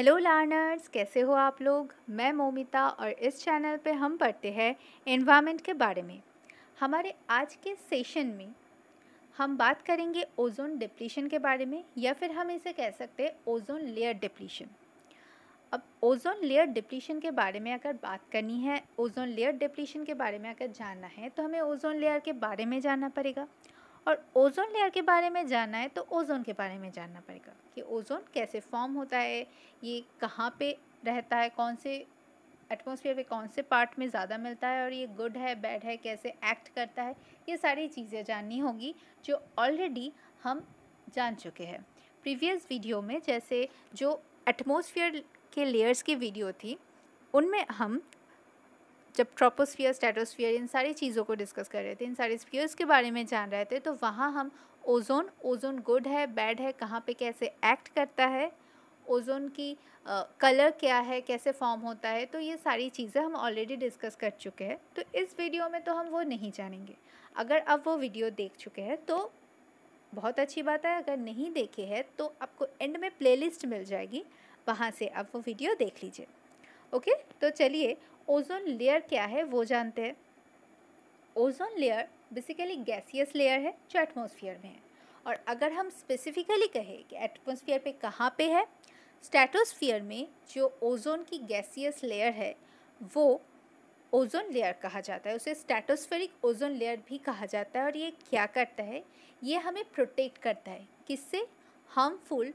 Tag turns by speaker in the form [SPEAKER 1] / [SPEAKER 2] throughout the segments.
[SPEAKER 1] hello learners कैसे हो आप लोग मैं मोमिता और इस चैनल पे हम पढ़ते हैं एनवायरनमेंट के बारे में हमारे आज के सेशन में हम बात करेंगे ओजोन डिप्लीशन के बारे में या फिर हम इसे कह सकते हैं ओजोन लेयर डिप्लीशन अब ओजोन लेयर डिप्लीशन के बारे में अगर बात करनी है ओजोन लेयर डिप्लीशन के बारे में अगर जानना है तो हमें ओजोन लेयर के बारे में जानना पड़ेगा और ओजोन लेयर के बारे में जानना है तो ओजोन के बारे में जानना पड़ेगा कि ओजोन कैसे फॉर्म होता है ये कहाँ पे रहता है कौन से एटमोसफियर पे कौन से पार्ट में ज़्यादा मिलता है और ये गुड है बैड है कैसे एक्ट करता है ये सारी चीज़ें जाननी होगी जो ऑलरेडी हम जान चुके हैं प्रीवियस वीडियो में जैसे जो एटमोसफियर के लेयर्स की वीडियो थी उनमें हम जब ट्रोपोस्फियर स्टेटोस्फियर इन सारी चीज़ों को डिस्कस कर रहे थे इन सारे स्फियर्स के बारे में जान रहे थे तो वहाँ हम ओजोन ओजोन गुड है बैड है कहाँ पे कैसे एक्ट करता है ओजोन की कलर uh, क्या है कैसे फॉर्म होता है तो ये सारी चीज़ें हम ऑलरेडी डिस्कस कर चुके हैं तो इस वीडियो में तो हम वो नहीं जानेंगे अगर अब वो वीडियो देख चुके हैं तो बहुत अच्छी बात है अगर नहीं देखे है तो आपको एंड में प्लेलिस्ट मिल जाएगी वहाँ से आप वो वीडियो देख लीजिए ओके तो चलिए ओजोन लेयर क्या है वो जानते हैं ozone layer basically gaseous layer है जो एटमोसफियर में है और अगर हम स्पेसिफिकली कहें कि एटमोसफियर पे कहाँ पे है स्टेटोसफियर में जो ओजोन की गैसियस लेयर है वो ओजोन लेयर कहा जाता है उसे स्टेटोस्फेरिक ओजोन लेयर भी कहा जाता है और ये क्या करता है ये हमें प्रोटेक्ट करता है किससे हार्मफुल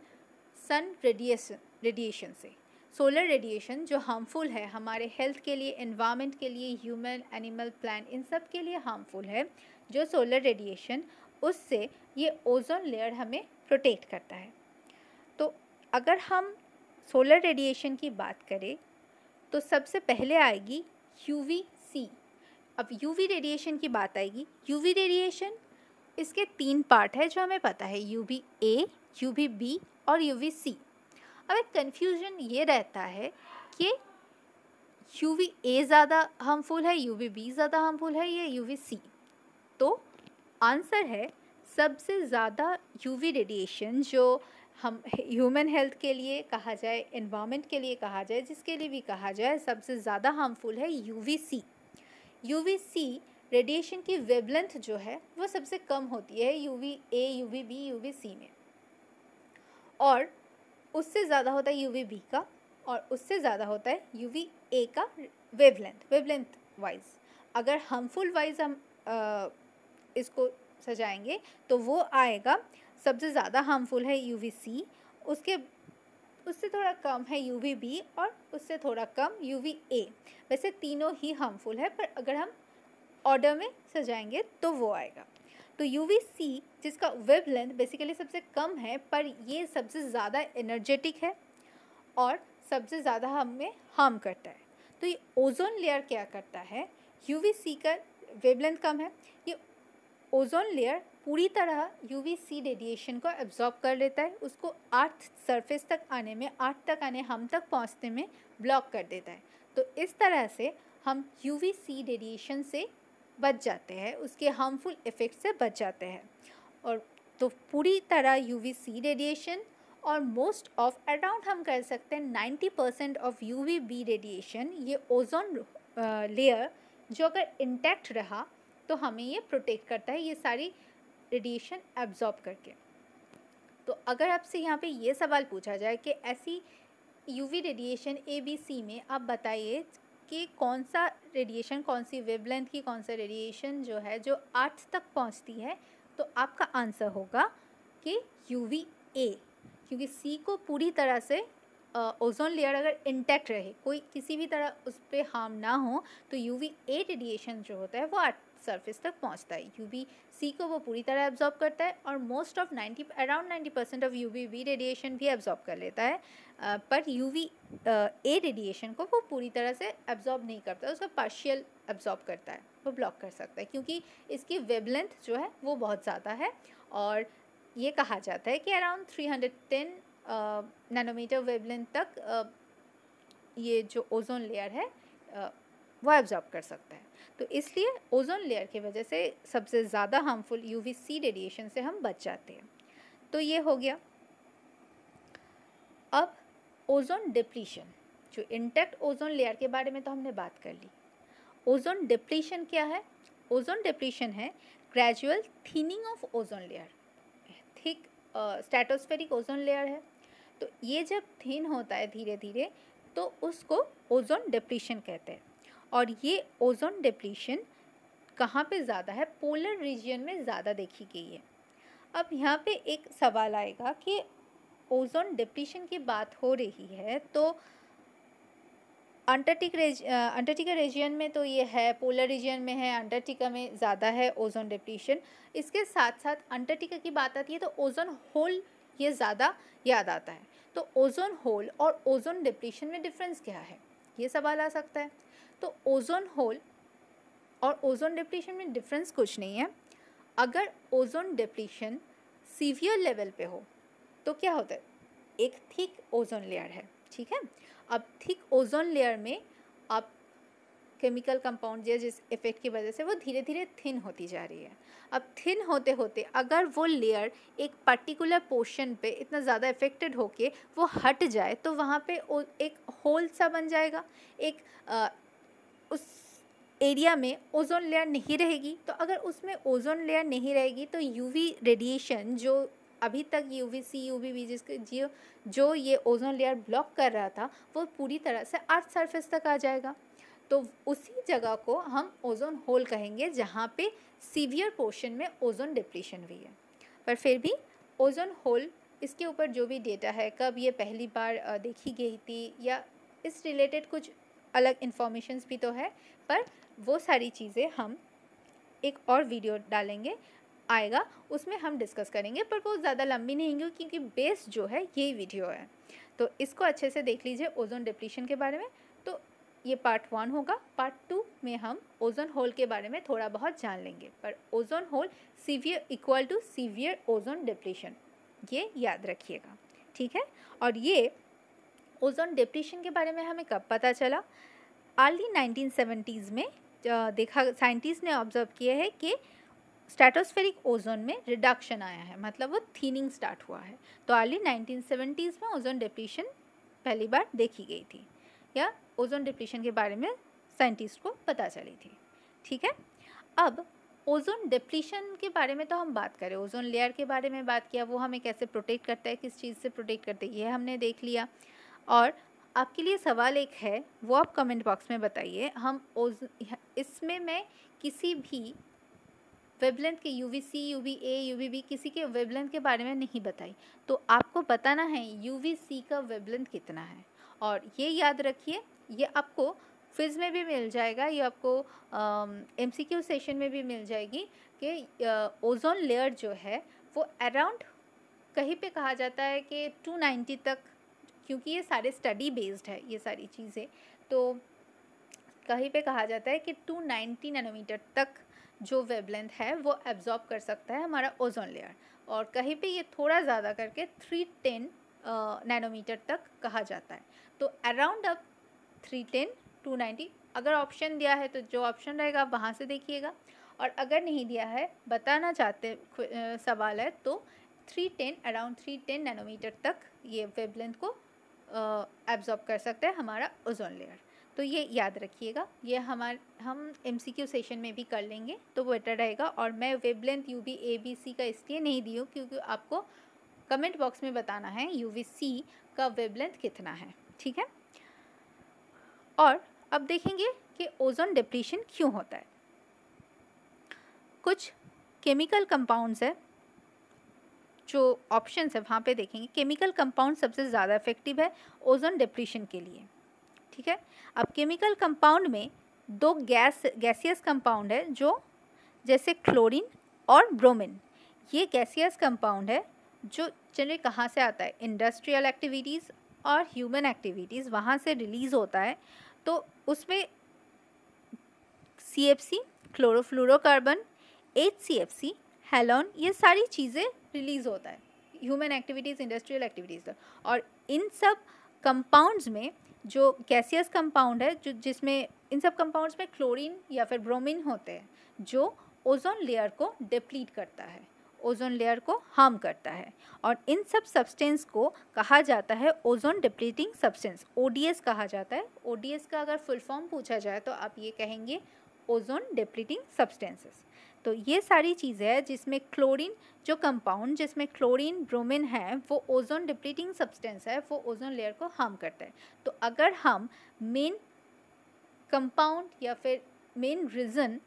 [SPEAKER 1] सन रेडिएशन रेडिएशन से सोलर रेडिएशन जो हार्मफुल है हमारे हेल्थ के लिए इन्वामेंट के लिए ह्यूमन एनिमल प्लान इन सब के लिए हार्मफुल है जो सोलर रेडिएशन उससे ये ओजोन लेयर हमें प्रोटेक्ट करता है तो अगर हम सोलर रेडिएशन की बात करें तो सबसे पहले आएगी यूवी सी अब यूवी रेडिएशन की बात आएगी यूवी रेडिएशन इसके तीन पार्ट है जो हमें पता है U V A U B और यू वी सी अब एक कन्फ्यूजन ये रहता है कि यू वी ए ज़्यादा हार्मफुल है यू वी बी ज़्यादा हार्मफुल है या यू वी सी तो आंसर है सबसे ज़्यादा यू वी रेडिएशन जो हम ह्यूमन हेल्थ के लिए कहा जाए इन्वामेंट के लिए कहा जाए जिसके लिए भी कहा जाए सबसे ज़्यादा हार्मफुल है U V C U V C radiation की वेवलेंथ जो है वो सबसे कम होती है U V A U V B U V C में और उससे ज़्यादा होता है यू वी बी का और उससे ज़्यादा होता है यू वी ए का वेवलेंथ वेवलेंथ वाइज अगर हार्मफुल वाइज हम आ, इसको सजाएंगे तो वो आएगा सबसे ज़्यादा हार्मफुल है यू वी सी उसके उससे थोड़ा कम है यू वी बी और उससे थोड़ा कम यू वी ए वैसे तीनों ही हार्मफुल है पर अगर हम ऑर्डर में सजाएंगे तो वो आएगा तो यू जिसका वेब लेंथ बेसिकली सबसे कम है पर ये सबसे ज़्यादा एनर्जेटिक है और सबसे ज़्यादा हमें हार्म करता है तो ये ओजोन लेयर क्या करता है यू का वेब लेंथ कम है ये ओजोन लेयर पूरी तरह यू रेडिएशन को एब्जॉर्ब कर लेता है उसको अर्थ सरफेस तक आने में अर्थ तक आने हम तक पहुंचने में ब्लॉक कर देता है तो इस तरह से हम यू रेडिएशन से बच जाते हैं उसके हार्मफुल इफ़ेक्ट से बच जाते हैं और तो पूरी तरह सी रेडिएशन और मोस्ट ऑफ अराउंड हम कर सकते हैं ninety percent of U V B radiation ये ओजोन लेयर जो अगर इंटैक्ट रहा तो हमें ये प्रोटेक्ट करता है ये सारी रेडिएशन एब्जॉर्ब करके तो अगर आपसे यहाँ पे ये सवाल पूछा जाए कि ऐसी UV radiation A B C में आप बताइए कि कौन सा रेडिएशन कौन सी वेवलेंथ की कौन सा रेडिएशन जो है जो अर्थ तक पहुंचती है तो आपका आंसर होगा कि यू वी ए क्योंकि सी को पूरी तरह से ओजोन लेयर अगर इंटैक्ट रहे कोई किसी भी तरह उस पर हार्म ना हो तो यू वी ए रेडिएशन जो होता है वो अर्थ सरफेस तक पहुंचता है यूवी सी को वो पूरी तरह एब्जॉर्ब करता है और most of ninety around ninety percent of U B radiation भी एब्जॉर्ब कर लेता है पर यू वी ए रेडिएशन को वो पूरी तरह से एब्जॉर्ब नहीं करता उसका पार्शियल एब्जॉर्ब करता है वो ब्लॉक कर सकता है क्योंकि इसकी वेबलेंथ जो है वो बहुत ज़्यादा है और ये कहा जाता है कि around three ten nanometre wavelength तक ये जो ओजोन लेयर है वो एब्जॉर्ब कर सकता है तो इसलिए ओजोन लेयर की वजह से सबसे ज़्यादा हार्मफुल यू सी रेडिएशन से हम बच जाते हैं तो ये हो गया अब ओजोन डिप्लीशन जो इंटैक्ट ओजोन लेयर के बारे में तो हमने बात कर ली ओजोन डिप्लीशन क्या है ओजोन डिप्लीशन है gradual thinning of ozone layer thick stratospheric ozone layer है तो ये जब थीन होता है धीरे धीरे तो उसको ओजोन डिप्लीशन कहते हैं और ये ओजोन डिप्लीशन कहाँ पे ज़्यादा है पोलर रीजन में ज़्यादा देखी गई है अब यहाँ पे एक सवाल आएगा कि ओजोन डिप्लीशन की बात हो रही है तो अंटार्टिक रेज अंटार्टिका रीजन में तो ये है पोलर रीजन में है अंटार्टिका में ज़्यादा है ओजोन डिप्लीशन इसके साथ साथ अंटार्टिका की बात आती है तो ओजोन होल ये ज़्यादा याद आता है तो ओजोन होल और ओजोन डिप्लीशन में डिफरेंस क्या है ये सवाल आ सकता है तो ओजोन होल और ओजोन डिप्लीशन में डिफरेंस कुछ नहीं है अगर ओजोन डिप्लीशन सीवियर लेवल पे हो तो क्या होता है एक थिक ओजोन लेयर है ठीक है अब थिक ओजोन लेयर में आप केमिकल कंपाउंड या जिस इफेक्ट की वजह से वो धीरे धीरे थिन होती जा रही है अब थिन होते होते अगर वो लेयर एक पर्टिकुलर पोर्शन पे इतना ज़्यादा इफेक्टेड होके वो हट जाए तो वहाँ पे एक होल सा बन जाएगा एक उस एरिया में ओजोन लेयर नहीं रहेगी तो अगर उसमें ओजोन लेयर नहीं रहेगी तो यूवी रेडिएशन जो अभी तक U V C U V जिसके जियो जो ये ओजोन लेयर ब्लॉक कर रहा था वो पूरी तरह से अर्थ सरफेस तक आ जाएगा तो उसी जगह को हम ओजोन होल कहेंगे जहाँ पे सीवियर पोर्शन में ओजोन डिप्लीशन हुई है पर फिर भी ओजोन होल इसके ऊपर जो भी डेटा है कब ये पहली बार देखी गई थी या इस रिलेटेड कुछ अलग इन्फॉर्मेशंस भी तो है पर वो सारी चीज़ें हम एक और वीडियो डालेंगे आएगा उसमें हम डिस्कस करेंगे पर वो ज़्यादा लंबी नहीं होगी क्योंकि बेस जो है ये वीडियो है तो इसको अच्छे से देख लीजिए ओजोन डिप्लीशन के बारे में तो ये पार्ट वन होगा पार्ट टू में हम ओजोन होल के बारे में थोड़ा बहुत जान लेंगे पर ozone hole severe equal to severe ozone depletion ये याद रखिएगा ठीक है और ये ओजोन डिप्रेशन के बारे में हमें कब पता चला अर्ली सेवेंटीज़ में देखा साइंटिस्ट ने ऑब्जर्व किया है कि स्ट्रेटोस्फेरिक ओजोन में रिडक्शन आया है मतलब वो थीनिंग स्टार्ट हुआ है तो अर्ली 1970s में ओजोन डिप्रेशन पहली बार देखी गई थी या ओजोन डिप्रेशन के बारे में साइंटिस्ट को पता चली थी ठीक है अब ओजोन डिप्लीशन के बारे में तो हम बात करें ओजोन लेयर के बारे में बात किया वो हमें कैसे प्रोटेक्ट करता है किस चीज़ से प्रोटेक्ट करते है ये हमने देख लिया और आपके लिए सवाल एक है वो आप कमेंट बॉक्स में बताइए हम ओज इसमें मैं किसी भी वेबलेंथ के U V C U V A U V B किसी के वेबलेंथ के बारे में नहीं बताई तो आपको बताना है यू वी सी का वेबलेंथ कितना है और ये याद रखिए ये आपको फिज़ में भी मिल जाएगा ये आपको एम सी क्यू सेशन में भी मिल जाएगी कि ओजोन लेयर जो है वो अराउंड कहीं पे कहा जाता है कि 290 तक क्योंकि ये सारे स्टडी बेस्ड है ये सारी चीज़ें तो कहीं पे कहा जाता है कि 290 नैनोमीटर तक जो वेबलेंथ है वो एब्जॉर्ब कर सकता है हमारा ओजोन लेयर और कहीं पे ये थोड़ा ज़्यादा करके 310 नैनोमीटर तक कहा जाता है तो अराउंड अप 310 290 अगर ऑप्शन दिया है तो जो ऑप्शन रहेगा आप वहाँ से देखिएगा और अगर नहीं दिया है बताना चाहते सवाल है तो 310 अराउंड 310 नैनोमीटर तक ये वेबलेंथ को एब्जॉर्ब कर सकता है हमारा ओजोन लेयर तो ये याद रखिएगा ये हमारे हम एम सेशन में भी कर लेंगे तो बेटर रहेगा और मैं wavelength U V A B C का इसलिए नहीं दी हूँ क्योंकि आपको कमेंट बॉक्स में बताना है यू वी सी का वेबलेंथ कितना है ठीक है और अब देखेंगे कि ओजोन डिप्रीशन क्यों होता है कुछ केमिकल कंपाउंड्स है जो ऑप्शन है वहाँ पे देखेंगे केमिकल कंपाउंड सबसे ज़्यादा इफेक्टिव है ओजोन डिप्रेशन के लिए ठीक है अब केमिकल कंपाउंड में दो गैस गैसियस कंपाउंड है जो जैसे क्लोरीन और ब्रोमिन ये गैसियस कंपाउंड है जो चलिए कहाँ से आता है इंडस्ट्रियल एक्टिविटीज़ और ह्यूमन एक्टिविटीज़ वहाँ से रिलीज़ होता है तो उसमें C F C chlorofluorocarbon H C F C halon ये सारी चीज़ें रिलीज़ होता है ह्यूमन एक्टिविटीज़ इंडस्ट्रियल एक्टिविटीज़ और इन सब कंपाउंड्स में जो कैसियस कंपाउंड है जो जिसमें इन सब कंपाउंड्स में क्लोरीन या फिर ब्रोमीन होते हैं जो ओजोन लेयर को डिप्लीट करता है ओजोन लेयर को हार्म करता है और इन सब सब्सटेंस को कहा जाता है ओजोन डिप्लीटिंग सब्सटेंस ओडीएस कहा जाता है ओडीएस का अगर फुल फॉर्म पूछा जाए तो आप ये कहेंगे ओजोन डिप्लीटिंग सब्सटेंसेस तो ये सारी चीज़ें हैं जिसमें क्लोरीन जो कंपाउंड जिसमें क्लोरीन ब्रोमिन है वो ओजोन डिप्लीटिंग सब्सटेंस है वो ओजोन लेयर को हार्म करता है तो अगर हम मेन कंपाउंड या फिर main reason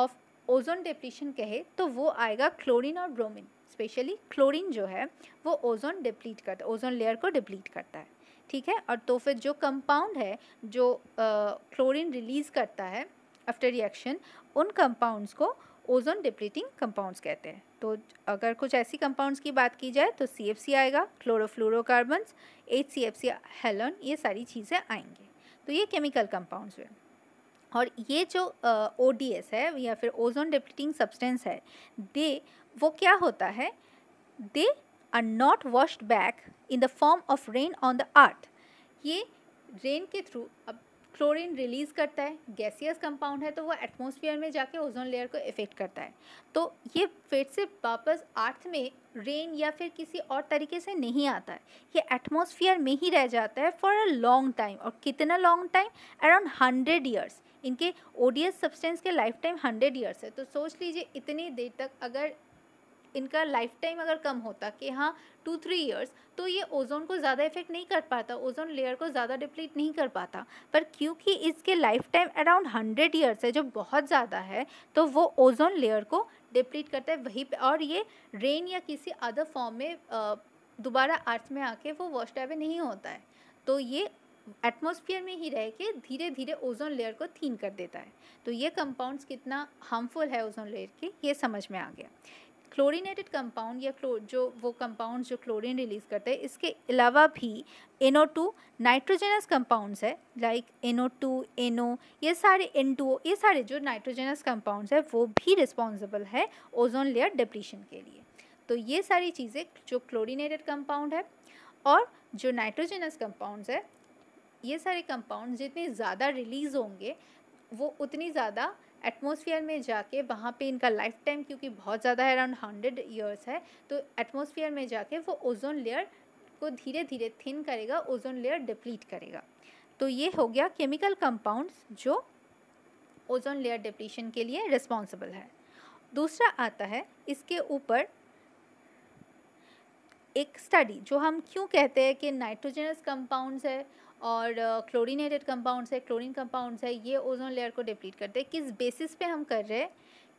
[SPEAKER 1] of ozone depletion कहे तो वो आएगा क्लोरीन और ब्रोमिन स्पेशली क्लोरीन जो है वो ओजोन डिप्लीट करता है ओजोन लेयर को डिप्लीट करता है ठीक है और तो फिर जो कंपाउंड है जो क्लोरीन uh, रिलीज़ करता है आफ्टर रिएक्शन उन कंपाउंड्स को ओजोन डिप्लीटिंग कंपाउंड्स कहते हैं तो अगर कुछ ऐसी कंपाउंड्स की बात की जाए तो सी आएगा chlorofluorocarbons H C F C halon ये सारी चीज़ें आएंगी तो ये केमिकल कंपाउंड्स हुए और ये जो ओ डी एस है या फिर ओजोन डिप्लीटिंग सब्सटेंस है दे वो क्या होता है they are not washed back in the form of rain on the earth ये रेन के थ्रू अब क्लोरीन रिलीज़ करता है गैसियस कंपाउंड है तो वो एटमॉस्फेयर में जाके ओजोन लेयर को इफ़ेक्ट करता है तो ये फिर से वापस अर्थ में रेन या फिर किसी और तरीके से नहीं आता है ये एटमॉस्फेयर में ही रह जाता है फॉर अ लॉन्ग टाइम और कितना long time around hundred years इनके ओडियस सब्सटेंस के लाइफ टाइम हंड्रेड ईयर्स है तो सोच लीजिए इतनी देर तक अगर इनका लाइफ टाइम अगर कम होता कि हाँ टू थ्री ईयर्स तो ये ओजोन को ज़्यादा इफेक्ट नहीं कर पाता ओजोन लेयर को ज़्यादा डिप्लीट नहीं कर पाता पर क्योंकि इसके lifetime around hundred years है जो बहुत ज़्यादा है तो वो ओजोन लेयर को डिप्लीट करता है वहीं पे और ये रेन या किसी अदर फॉर्म में दोबारा अर्थ में आके वो वॉस्ट नहीं होता है तो ये एटमॉस्फेयर में ही रह के धीरे धीरे ओजोन लेयर को थीन कर देता है तो ये कंपाउंड्स कितना हार्मफुल है ओजोन लेयर के ये समझ में आ गया क्लोरीनेटेड कंपाउंड या जो वो कंपाउंड जो क्लोरीन रिलीज़ करते हैं इसके अलावा भी ओ टू नाइट्रोजनस कंपाउंड्स है लाइक एनो टू एनो ये सारे एन टू ये सारे जो नाइट्रोजनस कंपाउंड्स है वो भी रिस्पॉन्सिबल है ओजोन लेयर डिप्रीशन के लिए तो ये सारी चीज़ें जो क्लोरीनेटेड कंपाउंड है और जो नाइट्रोजनस कंपाउंड्स है ये सारे कंपाउंड जितने ज़्यादा रिलीज़ होंगे वो उतनी ज़्यादा एटमोसफियर में जाके वहाँ पे इनका लाइफ टाइम क्योंकि बहुत ज़्यादा है अराउंड हंड्रेड ईयर्स है तो एटमोसफियर में जाके वो ओजोन लेयर को धीरे धीरे थिन करेगा ओजोन लेयर डिप्लीट करेगा तो ये हो गया केमिकल कंपाउंड्स जो ओजोन लेयर डिप्लीशन के लिए रिस्पॉन्सिबल है दूसरा आता है इसके ऊपर एक स्टडी जो हम क्यों कहते हैं कि नाइट्रोजनस कंपाउंड्स है और क्लोरीनेटेड कंपाउंड्स है क्लोरीन कंपाउंड्स है ये ओजोन लेयर को डिप्लीट करते हैं किस बेसिस पे हम कर रहे हैं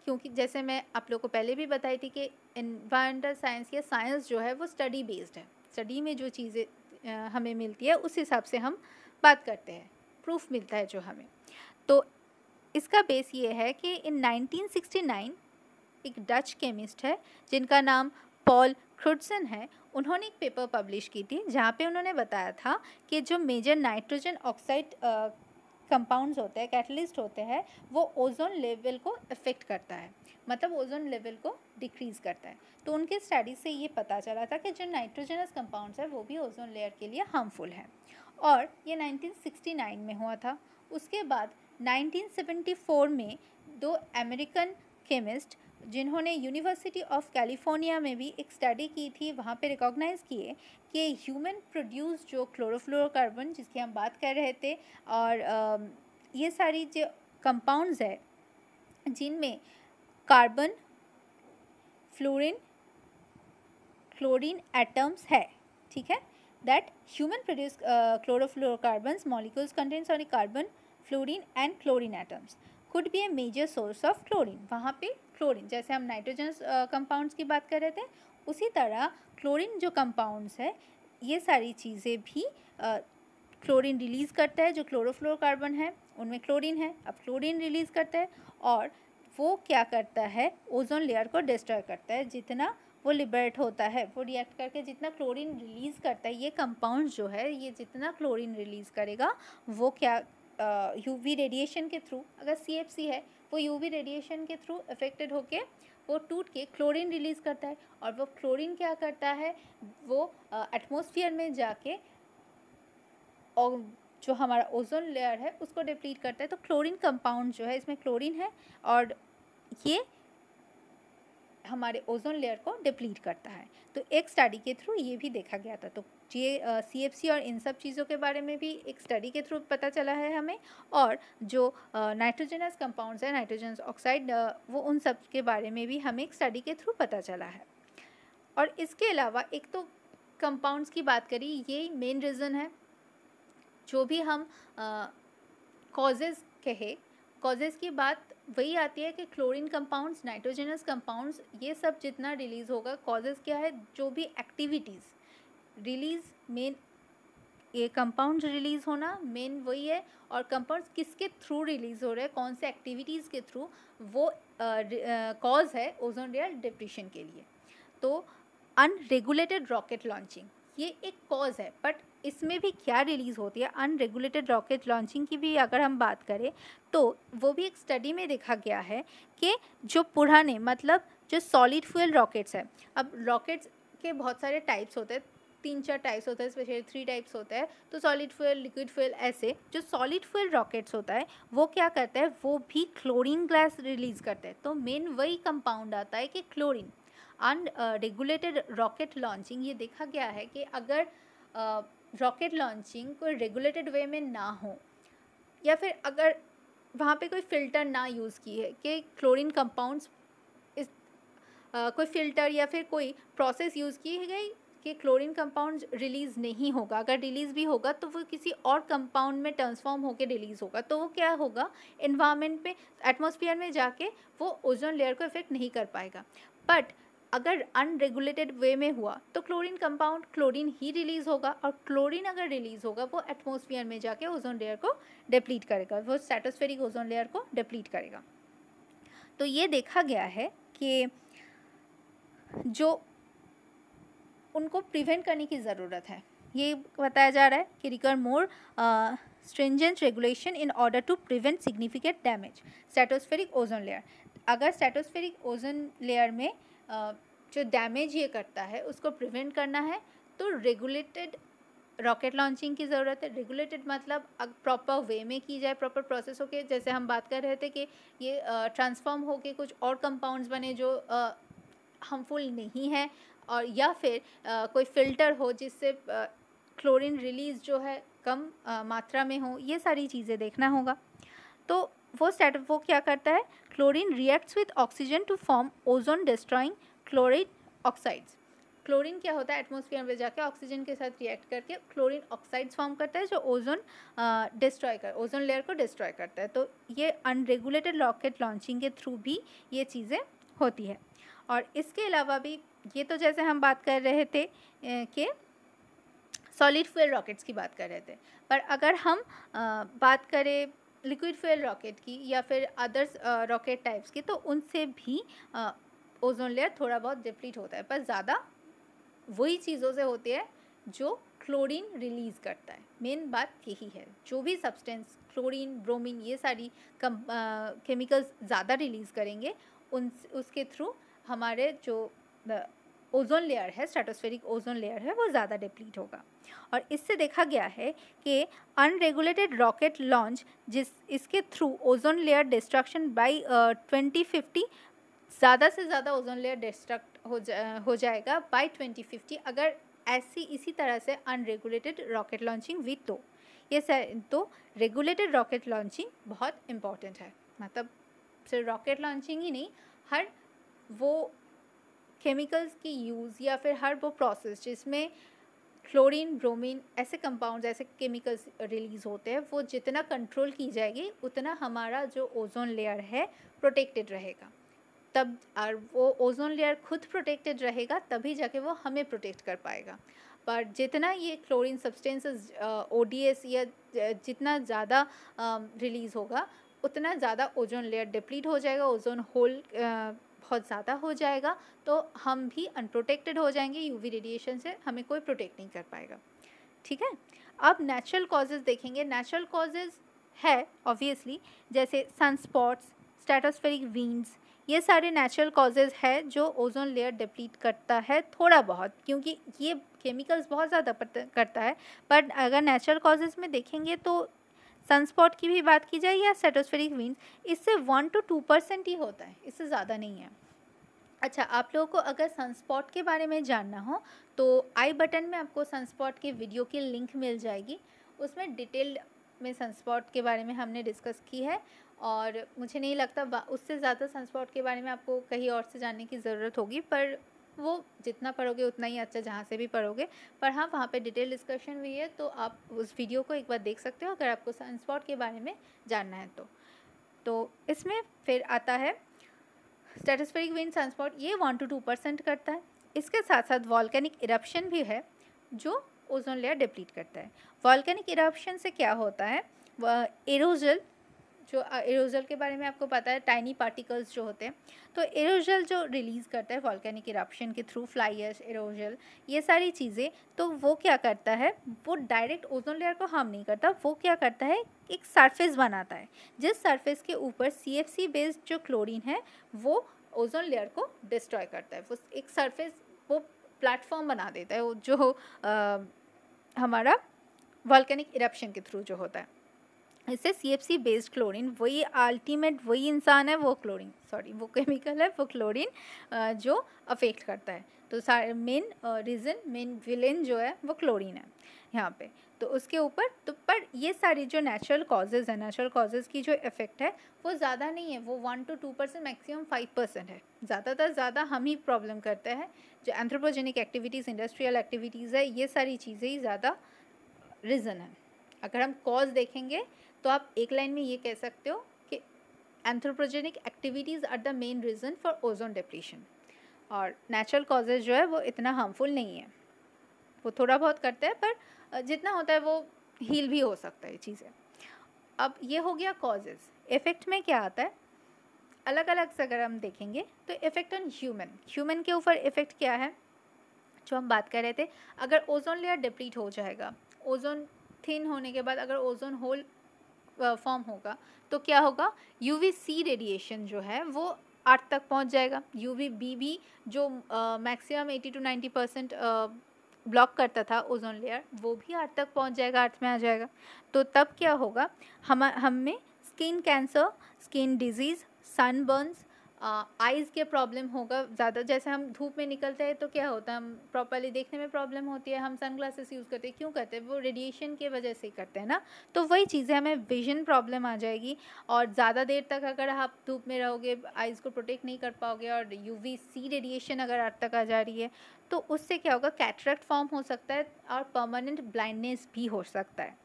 [SPEAKER 1] क्योंकि जैसे मैं आप लोग को पहले भी बताई थी कि इन्वायरमेंटल साइंस या साइंस जो है वो स्टडी बेस्ड है स्टडी में जो चीज़ें हमें मिलती है उस हिसाब से हम बात करते हैं प्रूफ मिलता है जो हमें तो इसका बेस ये है कि इन 1969 एक डच केमिस्ट है जिनका नाम पॉल क्रुडसन है उन्होंने एक पेपर पब्लिश की थी जहाँ पे उन्होंने बताया था कि जो मेजर नाइट्रोजन ऑक्साइड कंपाउंड्स होते हैं कैटलिस्ट होते हैं वो ओजोन लेवल को इफ़ेक्ट करता है मतलब ओजोन लेवल को डिक्रीज़ करता है तो उनके स्टडी से ये पता चला था कि जो नाइट्रोजनस कंपाउंड्स है वो भी ओजोन लेयर के लिए हार्मफुल है और ये 1969 में हुआ था उसके बाद 1974 में दो अमेरिकन केमिस्ट जिन्होंने यूनिवर्सिटी ऑफ कैलिफोर्निया में भी एक स्टडी की थी वहाँ पे रिकॉग्नाइज़ किए कि ह्यूमन प्रोड्यूस जो क्लोरोफ्लोरोकार्बन जिसकी हम बात कर रहे थे और ये सारी जो कंपाउंड्स है जिनमें कार्बन फ्लोरिन क्लोरीन एटम्स है ठीक है that human produce chlorofluorocarbon chlorofluorocarbons content sorry carbon fluorine and chlorine atoms could be a major source of chlorine वहाँ पे क्लोरिन जैसे हम नाइट्रोजन कंपाउंड्स की बात कर रहे थे उसी तरह क्लोरिन जो कंपाउंड्स है ये सारी चीज़ें भी क्लोरिन रिलीज़ करता है जो क्लोरोफ्लोरोकार्बन है उनमें क्लोरिन है अब क्लोरिन रिलीज़ करता है और वो क्या करता है ओजोन लेयर को डिस्ट्रॉय करता है जितना वो लिबरेट होता है वो रिएक्ट करके जितना क्लोरीन रिलीज़ करता है ये कंपाउंड जो है ये जितना क्लोरीन रिलीज़ करेगा वो क्या वी रेडिएशन के थ्रू अगर सी है वो वी रेडिएशन के थ्रू अफेक्टेड होके वो टूट के क्लोरीन रिलीज़ करता है और वो क्लोरीन क्या करता है वो एटमोसफियर में जाके और जो हमारा ओजोन लेयर है उसको डिप्लीट करता है तो क्लोरीन कंपाउंड जो है इसमें क्लोरीन है और ये हमारे ओजोन लेयर को डिप्लीट करता है तो एक स्टडी के थ्रू ये भी देखा गया था तो जी सी एफ सी और इन सब चीज़ों के बारे में भी एक स्टडी के थ्रू पता चला है हमें और जो नाइट्रोजनस कंपाउंड्स हैं नाइट्रोजन ऑक्साइड वो उन सब के बारे में भी हमें एक स्टडी के थ्रू पता चला है और इसके अलावा एक तो कंपाउंड्स की बात करी ये मेन रीज़न है जो भी हम कॉजेज़ कहे कॉजेज़ की बात वही आती है कि क्लोरीन कंपाउंड्स नाइट्रोजनस कंपाउंड्स ये सब जितना रिलीज़ होगा कॉजेज़ क्या है जो भी एक्टिविटीज़ रिलीज मेन ये कंपाउंड रिलीज़ होना मेन वही है और कंपाउंड किसके थ्रू रिलीज़ हो रहे हैं कौन से एक्टिविटीज़ के थ्रू वो कॉज है ओजोन रेयर डिप्रेशन के लिए तो अनरेगुलेटेड रॉकेट लॉन्चिंग ये एक कॉज है बट इसमें भी क्या रिलीज़ होती है अनरेगुलेटेड रॉकेट लॉन्चिंग की भी अगर हम बात करें तो वो भी एक स्टडी में देखा गया है कि जो पुराने मतलब जो सॉलिड फ्यूल रॉकेट्स हैं अब रॉकेट्स के बहुत सारे टाइप्स होते हैं तीन चार टाइप्स होता है स्पेशली थ्री टाइप्स होता है तो सॉलिड फ्यूल लिक्विड फ्यूल ऐसे जो सॉलिड फ्यूल रॉकेट्स होता है वो क्या करता है वो भी क्लोरीन गैस रिलीज करते हैं तो मेन वही कंपाउंड आता है कि क्लोरीन रेगुलेटेड रॉकेट लॉन्चिंग ये देखा गया है कि अगर रॉकेट uh, लॉन्चिंग कोई रेगुलेटेड वे में ना हो या फिर अगर वहाँ पे कोई फ़िल्टर ना यूज़ की है कि क्लोरीन कंपाउंड्स इस आ, uh, कोई फ़िल्टर या फिर कोई प्रोसेस यूज़ की गई कि क्लोरीन कंपाउंड रिलीज़ नहीं होगा अगर रिलीज़ भी होगा तो वो किसी और कंपाउंड में ट्रांसफॉर्म होकर रिलीज़ होगा तो वो क्या होगा इन्वायरमेंट पे एटमोसफियर में जाके वो ओजोन लेयर को इफेक्ट नहीं कर पाएगा बट अगर अनरेगुलेटेड वे में हुआ तो क्लोरीन कंपाउंड क्लोरीन ही रिलीज़ होगा और क्लोरीन अगर रिलीज़ होगा वो एटमोसफियर में जाके ओजोन लेयर को डिप्लीट करेगा वो सेटोस्फेरिक ओजोन लेयर को डिप्लीट करेगा तो ये देखा गया है कि जो उनको प्रिवेंट करने की ज़रूरत है ये बताया जा रहा है कि require more stringent regulation in order to prevent significant damage stratospheric ozone layer अगर सेटोस्फेरिक ओजोन लेयर में uh, जो डैमेज ये करता है उसको प्रिवेंट करना है तो रेगुलेटेड रॉकेट लॉन्चिंग की ज़रूरत है रेगुलेटेड मतलब प्रॉपर वे में की जाए प्रॉपर प्रोसेस हो के जैसे हम बात कर रहे थे कि ये ट्रांसफॉर्म uh, होके कुछ और कंपाउंड्स बने जो uh, हार्मफुल नहीं है और या फिर आ, कोई फ़िल्टर हो जिससे क्लोरीन रिलीज़ जो है कम आ, मात्रा में हो ये सारी चीज़ें देखना होगा तो वो सेट वो क्या करता है chlorine reacts with oxygen to form ozone destroying chlorine oxides chlorine क्या होता है एटमोसफियर में जाकर ऑक्सीजन के साथ रिएक्ट करके क्लोरीन ऑक्साइड्स फॉर्म करता है जो ओजोन डिस्ट्रॉय कर ओजोन लेयर को डिस्ट्रॉय करता है तो ये अनरेगुलेटेड रॉकेट लॉन्चिंग के थ्रू भी ये चीज़ें होती है और इसके अलावा भी ये तो जैसे हम बात कर रहे थे कि सॉलिड फ्यूल रॉकेट्स की बात कर रहे थे पर अगर हम आ, बात करें लिक्विड फ्यूल रॉकेट की या फिर अदर्स रॉकेट टाइप्स की तो उनसे भी आ, ओजोन लेयर थोड़ा बहुत डिप्लीट होता है पर ज़्यादा वही चीज़ों से होती है जो क्लोरीन रिलीज़ करता है मेन बात यही है जो भी सब्सटेंस क्लोरीन ब्रोमीन ये सारी कम केमिकल्स ज़्यादा रिलीज़ करेंगे उन उसके थ्रू हमारे जो ओजोन लेयर है स्टेटोस्फेरिक ओजोन लेयर है वो ज़्यादा डिप्लीट होगा और इससे देखा गया है कि अनरेगुलेटेड रॉकेट लॉन्च जिस इसके through ozone layer destruction by twenty fifty ज़्यादा से ज़्यादा ओजोन लेयर डिस्ट्रक्ट हो जा हो जाएगा बाई ट्वेंटी फिफ्टी अगर ऐसी इसी तरह से अनरेगुलेटेड रॉकेट लॉन्चिंग विथ तो ये तो रेगुलेटेड रॉकेट लॉन्चिंग बहुत इम्पॉर्टेंट है मतलब सिर्फ रॉकेट लॉन्चिंग ही नहीं हर वो केमिकल्स की यूज़ या फिर हर वो प्रोसेस जिसमें क्लोरीन ब्रोमीन ऐसे कंपाउंड्स ऐसे केमिकल्स रिलीज़ होते हैं वो जितना कंट्रोल की जाएगी उतना हमारा जो ओजोन लेयर है प्रोटेक्टेड रहेगा तब और वो ओजोन लेयर खुद प्रोटेक्टेड रहेगा तभी जाके वो हमें प्रोटेक्ट कर पाएगा पर जितना ये क्लोरीन सब्सटेंसेस ओ या जितना ज़्यादा रिलीज़ होगा उतना ज़्यादा ओजोन लेयर डिप्लीट हो जाएगा ओजोन होल बहुत ज़्यादा हो जाएगा तो हम भी अनप्रोटेक्टेड हो जाएंगे यूवी रेडिएशन से हमें कोई प्रोटेक्ट नहीं कर पाएगा ठीक है अब नेचुरल कॉजेज़ देखेंगे नेचुरल कॉजेज़ है ऑब्वियसली जैसे सनस्पॉट्स स्टेटोस्फेरिक विंड्स ये सारे नेचुरल कॉजेज़ है जो ओजोन लेयर डिप्लीट करता है थोड़ा बहुत क्योंकि ये केमिकल्स बहुत ज़्यादा करता है बट अगर नेचुरल कॉजेज़ में देखेंगे तो सनस्पॉट की भी बात की जाए या सेटोस्फेरिक विंड इससे वन टू टू परसेंट ही होता है इससे ज़्यादा नहीं है अच्छा आप लोगों को अगर सनस्पॉट के बारे में जानना हो तो आई बटन में आपको सनस्पॉट की वीडियो की लिंक मिल जाएगी उसमें डिटेल में सनस्पॉट के बारे में हमने डिस्कस की है और मुझे नहीं लगता उससे ज़्यादा सनस्पॉट के बारे में आपको कहीं और से जानने की ज़रूरत होगी पर वो जितना पढ़ोगे उतना ही अच्छा जहाँ से भी पढ़ोगे पर हाँ वहाँ पे डिटेल डिस्कशन भी है तो आप उस वीडियो को एक बार देख सकते हो अगर आपको सनस्पॉट के बारे में जानना है तो तो इसमें फिर आता है स्टेटस्फेरिक विन सनस्पॉट ये वन टू टू परसेंट करता है इसके साथ साथ वॉल्केनिक इरप्शन भी है जो ओजोन लेयर डिप्लीट करता है वॉल्केनिक इरप्शन से क्या होता है एरोजल जो एरोजल के बारे में आपको पता है टाइनी पार्टिकल्स जो होते हैं तो एरोजल जो रिलीज़ करता है वॉल्केनिक इरप्शन के थ्रू फ्लाइर्स एरोजल ये सारी चीज़ें तो वो क्या करता है वो डायरेक्ट ओजोन लेयर को हार्म नहीं करता वो क्या करता है एक सरफेस बनाता है जिस सरफेस के ऊपर सी बेस्ड जो क्लोरिन है वो ओजोन लेयर को डिस्ट्रॉय करता है वो एक सरफेस वो प्लेटफॉर्म बना देता है वो जो आ, हमारा वॉल्केनिक इरप्शन के थ्रू जो होता है इससे C F C based chlorine वही अल्टीमेट वही इंसान है वो क्लोरीन सॉरी वो केमिकल है वो क्लोरीन जो अफेक्ट करता है तो सारे मेन रीज़न मेन विलेन जो है वो क्लोरीन है यहाँ पे तो उसके ऊपर तो पर ये सारी जो नेचुरल कॉजेज़ है नेचुरल कॉजेज़ की जो इफ़ेक्ट है वो ज़्यादा नहीं है वो one to two percent maximum five percent है ज़्यादातर ज़्यादा हम ही प्रॉब्लम करते हैं जो एंथ्रोपोजेनिक एक्टिविटीज़ इंडस्ट्रियल एक्टिविटीज़ है ये सारी चीज़ें ही ज़्यादा रीज़न है अगर हम कॉज देखेंगे तो आप एक लाइन में ये कह सकते हो कि anthropogenic activities are the main reason for ozone depletion और नेचुरल कॉजेज जो है वो इतना हार्मफुल नहीं है वो थोड़ा बहुत करते हैं पर जितना होता है वो हील भी हो सकता है चीज़ें अब ये हो गया कॉजेज इफ़ेक्ट में क्या आता है अलग अलग से अगर हम देखेंगे तो इफ़ेक्ट ऑन ह्यूमन ह्यूमन के ऊपर इफ़ेक्ट क्या है जो हम बात कर रहे थे अगर ओजोन लेयर डिप्लीट हो जाएगा ओजोन थिन होने के बाद अगर ओजोन होल फॉर्म होगा तो क्या होगा वी सी रेडिएशन जो है वो आठ तक पहुंच जाएगा वी बी भी जो maximum eighty to ninety percent block करता था ओजोन लेयर वो भी आठ तक पहुंच जाएगा अर्थ में आ जाएगा तो तब क्या होगा हम हम में skin cancer skin disease sunburns eyes के प्रॉब्लम होगा ज़्यादा जैसे हम धूप में निकलते हैं तो क्या होता है हम प्रॉपरली देखने में प्रॉब्लम होती है हम सनग्लासेस यूज़ करते हैं क्यों करते हैं वो रेडिएशन की वजह से करते हैं ना तो वही चीज़ें हमें विजन प्रॉब्लम आ जाएगी और ज़्यादा देर तक अगर आप धूप में रहोगे आइज़ को प्रोटेक्ट नहीं कर पाओगे और यू सी रेडिएशन अगर आप तक आ जा रही है तो उससे क्या होगा कैटरेक्ट फॉर्म हो सकता है और परमानेंट ब्लाइंडनेस भी हो सकता है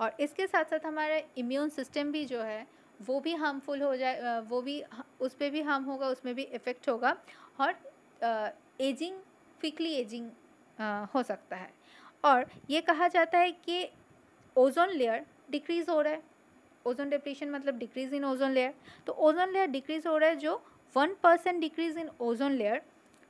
[SPEAKER 1] और इसके साथ साथ हमारा इम्यून सिस्टम भी जो है वो भी हार्मफुल हो जाए वो भी उस पर भी हार्म होगा उसमें भी इफ़ेक्ट होगा और एजिंग क्विकली एजिंग हो सकता है और ये कहा जाता है कि ओजोन लेयर डिक्रीज़ हो रहा है ओजोन डिप्रेशन मतलब डिक्रीज़ इन ओजोन लेयर तो ओजोन लेयर डिक्रीज़ हो रहा है जो one percent decrease in ozone layer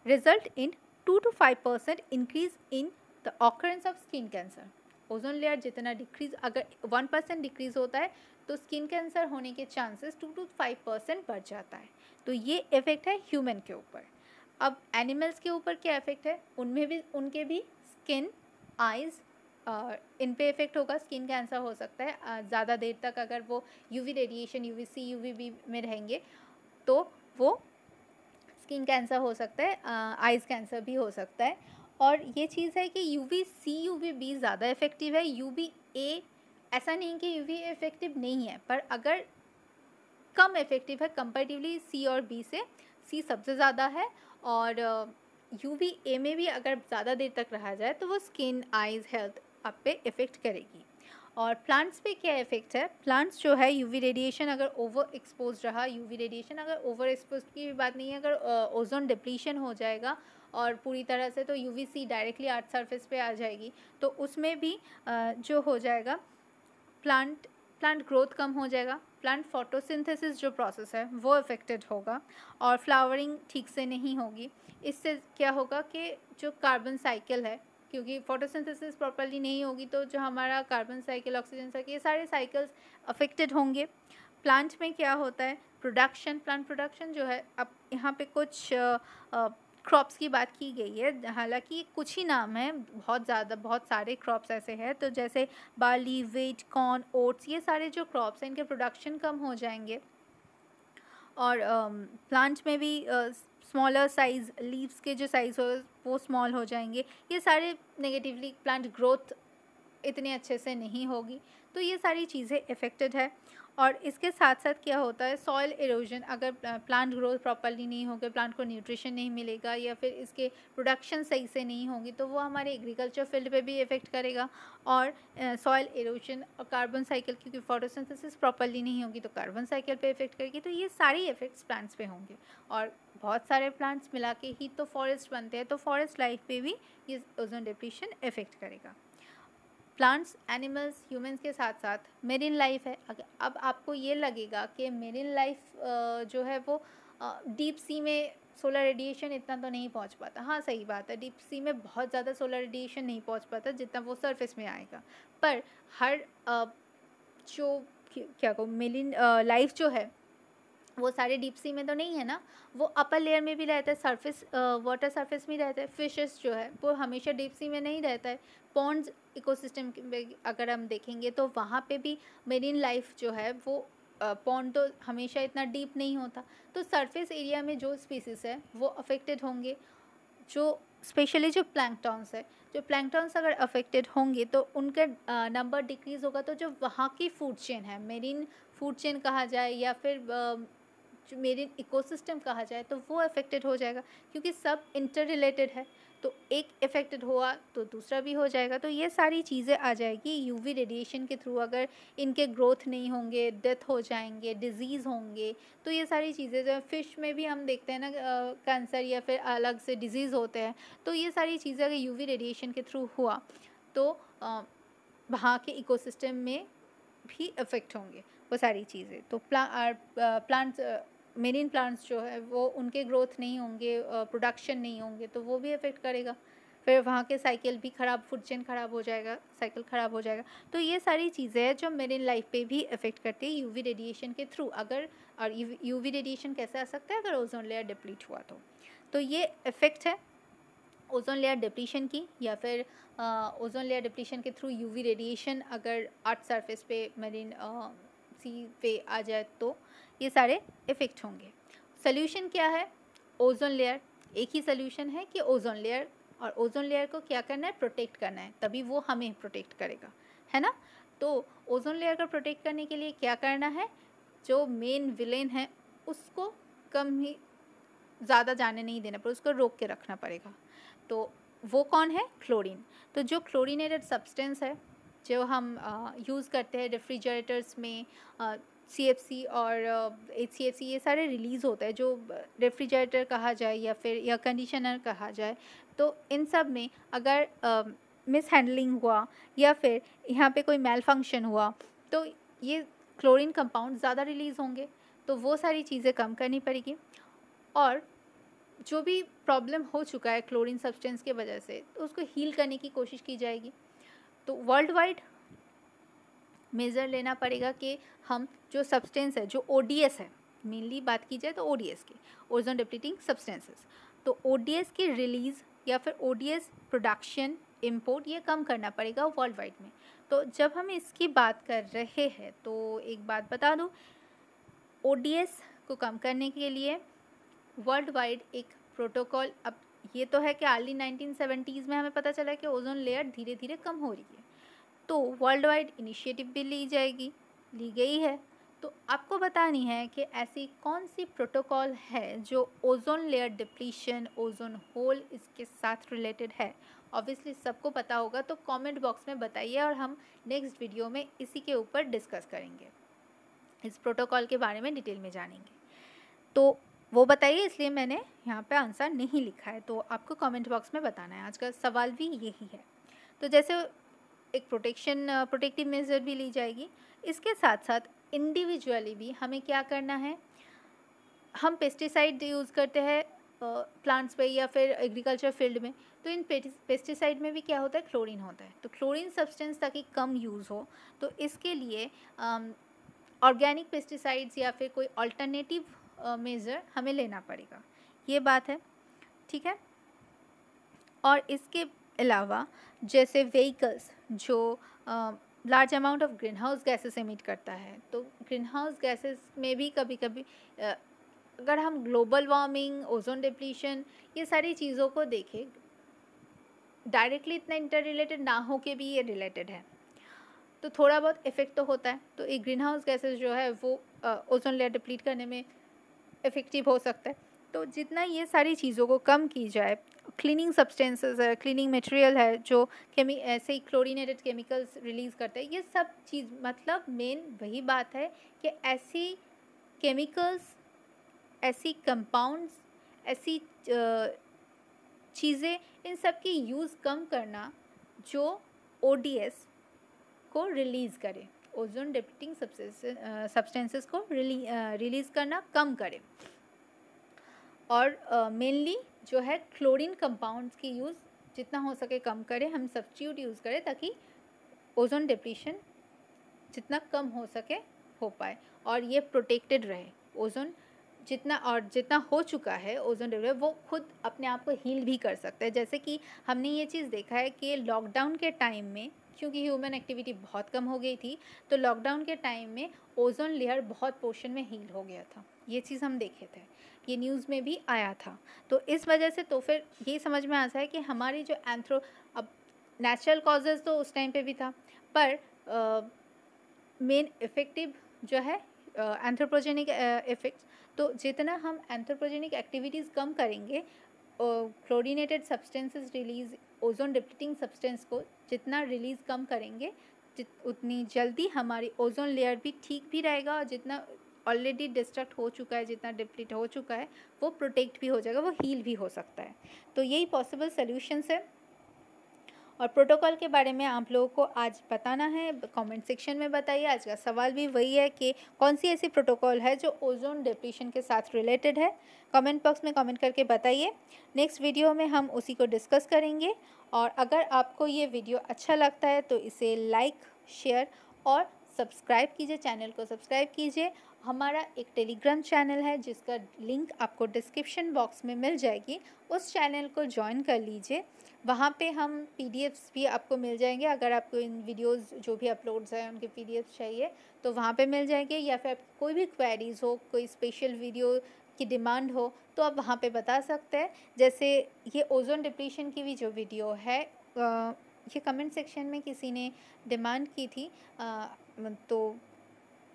[SPEAKER 1] result in two to five percent increase in the occurrence of skin cancer ozone layer जितना डिक्रीज अगर one percent decrease होता है तो स्किन कैंसर होने के chances two to five percent बढ़ जाता है तो ये इफ़ेक्ट है ह्यूमन के ऊपर अब एनिमल्स के ऊपर क्या इफ़ेक्ट है उनमें भी उनके भी स्किन आइज़ इन पे इफ़ेक्ट होगा स्किन कैंसर हो सकता है ज़्यादा देर तक अगर वो UV radiation UV C UV B में रहेंगे तो वो स्किन कैंसर हो सकता है आइज़ कैंसर भी हो सकता है और ये चीज़ है कि U V C U V B ज़्यादा इफेक्टिव है यू वी ए ऐसा नहीं कि यूवी इफ़ेक्टिव नहीं है पर अगर कम इफ़ेक्टिव है कंपेरेटिवली सी और बी से सी सबसे ज़्यादा है और यू वी ए में भी अगर ज़्यादा देर तक रहा जाए तो वो स्किन आइज़ हेल्थ आप पे इफ़ेक्ट करेगी और प्लांट्स पे क्या इफ़ेक्ट है प्लांट्स जो है यूवी रेडिएशन अगर ओवर एक्सपोज रहा यूवी रेडिएशन अगर ओवर एक्सपोज की भी बात नहीं है अगर ओजोन uh, डिप्लीशन हो जाएगा और पूरी तरह से तो यूवीसी डायरेक्टली आर्थ सरफेस पे आ जाएगी तो उसमें भी uh, जो हो जाएगा प्लांट प्लांट ग्रोथ कम हो जाएगा प्लांट फोटोसिंथेसिस जो प्रोसेस है वो अफेक्टेड होगा और फ्लावरिंग ठीक से नहीं होगी इससे क्या होगा कि जो कार्बन साइकिल है क्योंकि फोटोसिंथेसिस प्रॉपरली नहीं होगी तो जो हमारा कार्बन साइकिल ऑक्सीजन साइकिल ये सारे साइकिल्स अफेक्टेड होंगे प्लांट में क्या होता है प्रोडक्शन प्लांट प्रोडक्शन जो है अब यहाँ पे कुछ क्रॉप्स की बात की गई है हालांकि कुछ ही नाम है बहुत ज़्यादा बहुत सारे क्रॉप्स ऐसे हैं तो जैसे बाली वेट कॉर्न ओट्स ये सारे जो क्रॉप्स हैं इनके प्रोडक्शन कम हो जाएंगे और प्लांट में भी स्मॉलर साइज़ लीव्स के जो साइज़ हो वो स्मॉल हो जाएंगे ये सारे नेगेटिवली प्लांट ग्रोथ इतने अच्छे से नहीं होगी तो ये सारी चीज़ें इफ़ेक्टेड है और इसके साथ साथ क्या होता है सॉयल इरोजन अगर प्लांट ग्रोथ प्रॉपरली नहीं होगी प्लांट को न्यूट्रिशन नहीं मिलेगा या फिर इसके प्रोडक्शन सही से नहीं होगी तो वो हमारे एग्रीकल्चर फील्ड पे भी इफ़ेक्ट करेगा और सॉयल एरोजन और कार्बन साइकिल क्योंकि फोटोसिंथेसिस प्रॉपरली नहीं होगी तो कार्बन साइकिल पे इफ़ेक्ट करेगी तो ये सारे इफ़ेक्ट्स प्लांट्स पे होंगे और बहुत सारे प्लांट्स मिला के ही तो फॉरेस्ट बनते हैं तो फॉरेस्ट लाइफ पे भी ये ओजोन डिप्लीशन इफ़ेक्ट करेगा प्लांट्स एनिमल्स ह्यूमंस के साथ साथ मेरीन लाइफ है अब आपको ये लगेगा कि मेरीन लाइफ जो है वो डीप सी में सोलर रेडिएशन इतना तो नहीं पहुंच पाता हाँ सही बात है डीप सी में बहुत ज़्यादा सोलर रेडिएशन नहीं पहुंच पाता जितना वो सरफेस में आएगा पर हर जो क्या कहो मेलिन लाइफ जो है वो सारे डीप सी में तो नहीं है ना वो अपर लेयर में भी रहता है सरफेस वाटर सरफेस में रहता है फिशेस जो है वो हमेशा डीप सी में नहीं रहता है पॉन्ड्स इकोसिस्टम अगर हम देखेंगे तो वहाँ पे भी मेरीन लाइफ जो है वो पॉन्ड तो हमेशा इतना डीप नहीं होता तो सरफेस एरिया में जो स्पीसीज़ है वो अफेक्टेड होंगे जो स्पेशली जो प्लैंकटॉन्स है जो प्लैंकटॉन्स अगर अफेक्टेड होंगे तो उनका नंबर डिक्रीज़ होगा तो जो वहाँ की फूड चेन है मेरीन फूड चेन कहा जाए या फिर जो मेरे इकोसिस्टम कहा जाए तो वो अफेक्टेड हो जाएगा क्योंकि सब इंटर रिलेटेड है तो एक इफ़ेक्टेड हुआ तो दूसरा भी हो जाएगा तो ये सारी चीज़ें आ जाएगी यूवी रेडिएशन के थ्रू अगर इनके ग्रोथ नहीं होंगे डेथ हो जाएंगे डिजीज़ होंगे तो ये सारी चीज़ें जो फिश में भी हम देखते हैं ना कैंसर या फिर अलग से डिजीज़ होते हैं तो ये सारी चीज़ें अगर यूवी रेडिएशन के थ्रू हुआ तो वहाँ के इकोसिस्टम में भी इफ़ेक्ट होंगे वो सारी चीज़ें तो प्ला, प्लांट्स मेरीन प्लांट्स जो है वो उनके ग्रोथ नहीं होंगे प्रोडक्शन नहीं होंगे तो वो भी अफेक्ट करेगा फिर वहाँ के साइकिल भी ख़राब फूड चेन ख़राब हो जाएगा साइकिल ख़राब हो जाएगा तो ये सारी चीज़ें हैं जो मेरे लाइफ पे भी इफ़ेक्ट करती है यूवी रेडिएशन के थ्रू अगर और यूवी रेडिएशन कैसे आ सकता है अगर ओजोन लेयर डिप्लीट हुआ तो तो ये इफ़ेक्ट है ओजोन लेयर डिप्लीशन की या फिर ओजोन लेयर डिप्लीशन के थ्रू यूवी रेडिएशन अगर अर्थ सरफेस पे मरीन सी पे आ जाए तो ये सारे इफ़ेक्ट होंगे सोल्यूशन क्या है ओजोन लेयर एक ही सोल्यूशन है कि ओजोन लेयर और ओजोन लेयर को क्या करना है प्रोटेक्ट करना है तभी वो हमें प्रोटेक्ट करेगा है ना तो ओजोन लेयर को प्रोटेक्ट करने के लिए क्या करना है जो मेन विलेन है उसको कम ही ज़्यादा जाने नहीं देना पर उसको रोक के रखना पड़ेगा तो वो कौन है क्लोरीन तो जो क्लोरीनेटेड सब्सटेंस है जो हम यूज़ करते हैं रेफ्रिजरेटर्स में सी एफ सी और एच सी एफ सी ये सारे रिलीज़ होते हैं जो रेफ्रिजरेटर कहा जाए या फिर या कंडीशनर कहा जाए तो इन सब में अगर मिस हैंडलिंग हुआ या फिर यहाँ पे कोई मेल फंक्शन हुआ तो ये क्लोरीन कंपाउंड ज़्यादा रिलीज़ होंगे तो वो सारी चीज़ें कम करनी पड़ेगी और जो भी प्रॉब्लम हो चुका है क्लोरीन सब्सटेंस के वजह से तो उसको हील करने की कोशिश की जाएगी तो वर्ल्ड वाइड मेज़र लेना पड़ेगा कि हम जो सब्सटेंस है जो ओ है मेनली बात की जाए तो ओ डी एस की ओजोन डिप्लीटिंग सब्सटेंसेस तो ओ की रिलीज़ या फिर O D S production import ये कम करना पड़ेगा वर्ल्ड वाइड में तो जब हम इसकी बात कर रहे हैं तो एक बात बता दूँ ओ डी एस को कम करने के लिए वर्ल्ड वाइड एक प्रोटोकॉल अब ये तो है कि अर्ली नाइनटीन सेवेंटीज़ में हमें पता चला कि ओजोन लेयर धीरे धीरे कम हो रही है तो वर्ल्ड वाइड इनिशिएटिव भी ली जाएगी ली गई है तो आपको बतानी है कि ऐसी कौन सी प्रोटोकॉल है जो ozone layer depletion ozone hole इसके साथ रिलेटेड है ऑब्वियसली सबको पता होगा तो कमेंट बॉक्स में बताइए और हम नेक्स्ट वीडियो में इसी के ऊपर डिस्कस करेंगे इस प्रोटोकॉल के बारे में डिटेल में जानेंगे तो वो बताइए इसलिए मैंने यहाँ पे आंसर नहीं लिखा है तो आपको कमेंट बॉक्स में बताना है आज का सवाल भी यही है तो जैसे एक प्रोटेक्शन प्रोटेक्टिव मेजर भी ली जाएगी इसके साथ साथ इंडिविजुअली भी हमें क्या करना है हम पेस्टिसाइड यूज़ करते हैं प्लांट्स पे या फिर एग्रीकल्चर फील्ड में तो इन पेस्टिसाइड में भी क्या होता है क्लोरीन होता है तो क्लोरीन सब्सटेंस ताकि कम यूज़ हो तो इसके लिए ऑर्गेनिक पेस्टिसाइड्स या फिर कोई अल्टरनेटिव मेज़र हमें लेना पड़ेगा ये बात है ठीक है और इसके अलावा जैसे व्हीकल्स जो large amount of greenhouse gases emit करता है तो ग्रीन हाउस गैसेस में भी कभी कभी अगर हम ग्लोबल वार्मिंग ओजोन डिप्लीशन ये सारी चीज़ों को देखें डायरेक्टली इतना इंटर रिलेटेड ना हो के भी ये रिलेटेड है तो थोड़ा बहुत इफ़ेक्ट तो होता है तो ये ग्रीन हाउस गैसेज जो है वो ओजोन लेयर डिप्लीट करने में इफ़ेक्टिव हो सकता है तो जितना ये सारी चीज़ों को कम की जाए क्लीनिंग सब्सटेंसेस है क्लीनिंग मटेरियल है जो केमी ऐसे ही क्लोरीनेटेड केमिकल्स रिलीज़ करते हैं ये सब चीज़ मतलब मेन वही बात है कि ऐसी केमिकल्स ऐसी कंपाउंड्स ऐसी चीज़ें इन सब की यूज़ कम करना जो ओ को रिलीज़ करें ओजोन डिप्टिंग सब्सटेंसेस को रिली, रिलीज़ करना कम करें और मेनली जो है क्लोरीन कंपाउंड्स की यूज़ जितना हो सके कम करें हम सब्सिट्यूट यूज़ करें ताकि ओजोन डिप्रीशन जितना कम हो सके हो पाए और ये प्रोटेक्टेड रहे ओजोन जितना और जितना हो चुका है ओजोन डिप्र वो खुद अपने आप को हील भी कर सकता है जैसे कि हमने ये चीज़ देखा है कि लॉकडाउन के टाइम में क्योंकि ह्यूमन एक्टिविटी बहुत कम हो गई थी तो लॉकडाउन के टाइम में ओजोन लेयर बहुत पोर्शन में हील हो गया था ये चीज़ हम देखे थे ये न्यूज़ में भी आया था तो इस वजह से तो फिर ये समझ में आता है कि हमारी जो एंथ्रो अब नेचुरल कॉजेज़ तो उस टाइम पे भी था पर मेन इफ़ेक्टिव जो है एंथ्रोपोजेनिक इफ़ेक्ट्स तो जितना हम एंथ्रोपोजेनिक एक्टिविटीज़ कम करेंगे chlorinated substances release ozone depleting substance को जितना रिलीज़ कम करेंगे उतनी जल्दी हमारी ओजोन लेयर भी ठीक भी रहेगा और जितना ऑलरेडी डिस्ट्रक्ट हो चुका है जितना डिप्लीट हो चुका है वो प्रोटेक्ट भी हो जाएगा वो हील भी हो सकता है तो यही पॉसिबल सोल्यूशंस है और प्रोटोकॉल के बारे में आप लोगों को आज बताना है कमेंट सेक्शन में बताइए आज का सवाल भी वही है कि कौन सी ऐसी प्रोटोकॉल है जो ओजोन डिप्रेशन के साथ रिलेटेड है कमेंट बॉक्स में कमेंट करके बताइए नेक्स्ट वीडियो में हम उसी को डिस्कस करेंगे और अगर आपको ये वीडियो अच्छा लगता है तो इसे लाइक शेयर और सब्सक्राइब कीजिए चैनल को सब्सक्राइब कीजिए हमारा एक टेलीग्राम चैनल है जिसका लिंक आपको डिस्क्रिप्शन बॉक्स में मिल जाएगी उस चैनल को ज्वाइन कर लीजिए वहाँ पे हम पी भी आपको मिल जाएंगे अगर आपको इन वीडियोस जो भी अपलोड्स हैं उनके पी चाहिए तो वहाँ पे मिल जाएंगे या फिर आप कोई भी क्वेरीज़ हो कोई स्पेशल वीडियो की डिमांड हो तो आप वहाँ पे बता सकते हैं जैसे ये ओजोन डिप्रेशन की भी जो वीडियो है ये कमेंट सेक्शन में किसी ने डिमांड की थी तो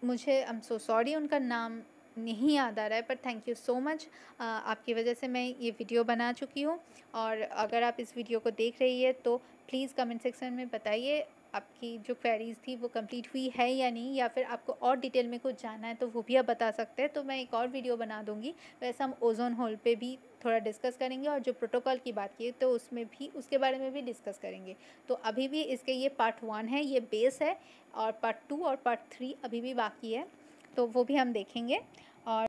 [SPEAKER 1] मुझे आई एम सो सॉरी उनका नाम नहीं याद आ रहा है पर थैंक यू सो मच आपकी वजह से मैं ये वीडियो बना चुकी हूँ और अगर आप इस वीडियो को देख रही है तो प्लीज़ कमेंट सेक्शन में बताइए आपकी जो क्वेरीज़ थी वो कंप्लीट हुई है या नहीं या फिर आपको और डिटेल में कुछ जानना है तो वो भी आप बता सकते हैं तो मैं एक और वीडियो बना दूँगी वैसे हम ओजोन होल पे भी थोड़ा डिस्कस करेंगे और जो प्रोटोकॉल की बात की तो उसमें भी उसके बारे में भी डिस्कस करेंगे तो अभी भी इसके ये पार्ट वन है ये बेस है और पार्ट टू और पार्ट थ्री अभी भी बाकी है तो वो भी हम देखेंगे